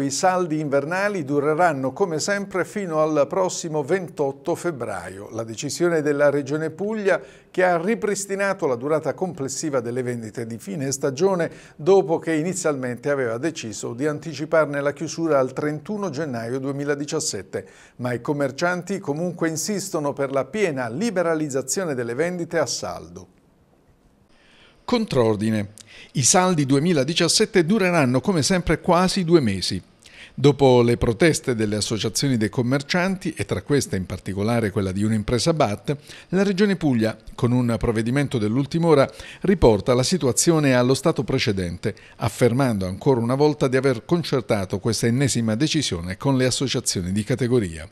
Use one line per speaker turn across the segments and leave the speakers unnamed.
I saldi invernali dureranno come sempre fino al prossimo 28 febbraio. La decisione della Regione Puglia che ha ripristinato la durata complessiva delle vendite di fine stagione dopo che inizialmente aveva deciso di anticiparne la chiusura al 31 gennaio 2017. Ma i commercianti comunque insistono per la piena liberalizzazione delle vendite a saldo. Contrordine. I saldi 2017 dureranno come sempre quasi due mesi. Dopo le proteste delle associazioni dei commercianti, e tra queste in particolare quella di un'impresa BAT, la Regione Puglia, con un provvedimento dell'ultima ora, riporta la situazione allo stato precedente, affermando ancora una volta di aver concertato questa ennesima decisione con le associazioni di categoria.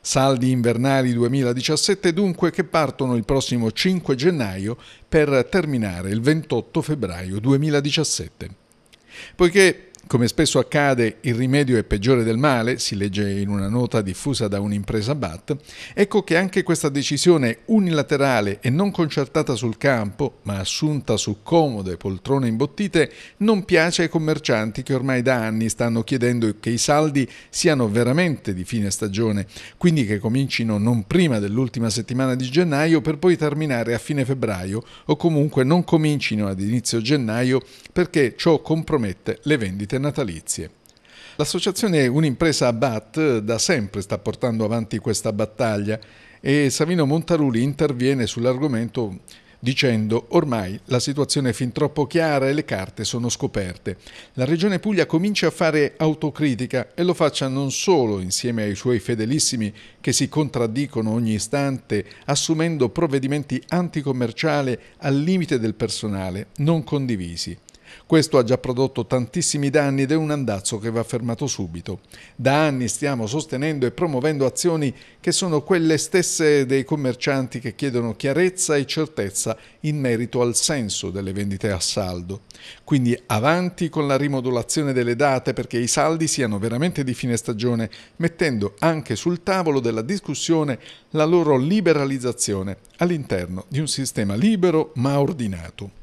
Saldi invernali 2017 dunque che partono il prossimo 5 gennaio per terminare il 28 febbraio 2017. Poiché come spesso accade, il rimedio è peggiore del male, si legge in una nota diffusa da un'impresa BAT, ecco che anche questa decisione unilaterale e non concertata sul campo, ma assunta su comode poltrone imbottite, non piace ai commercianti che ormai da anni stanno chiedendo che i saldi siano veramente di fine stagione, quindi che comincino non prima dell'ultima settimana di gennaio per poi terminare a fine febbraio o comunque non comincino ad inizio gennaio perché ciò compromette le vendite natalizie. L'associazione Un'impresa Abat da sempre sta portando avanti questa battaglia e Savino Montaruli interviene sull'argomento dicendo ormai la situazione è fin troppo chiara e le carte sono scoperte. La Regione Puglia comincia a fare autocritica e lo faccia non solo insieme ai suoi fedelissimi che si contraddicono ogni istante assumendo provvedimenti anticommerciali al limite del personale, non condivisi. Questo ha già prodotto tantissimi danni ed è un andazzo che va fermato subito. Da anni stiamo sostenendo e promuovendo azioni che sono quelle stesse dei commercianti che chiedono chiarezza e certezza in merito al senso delle vendite a saldo. Quindi avanti con la rimodulazione delle date perché i saldi siano veramente di fine stagione, mettendo anche sul tavolo della discussione la loro liberalizzazione all'interno di un sistema libero ma ordinato.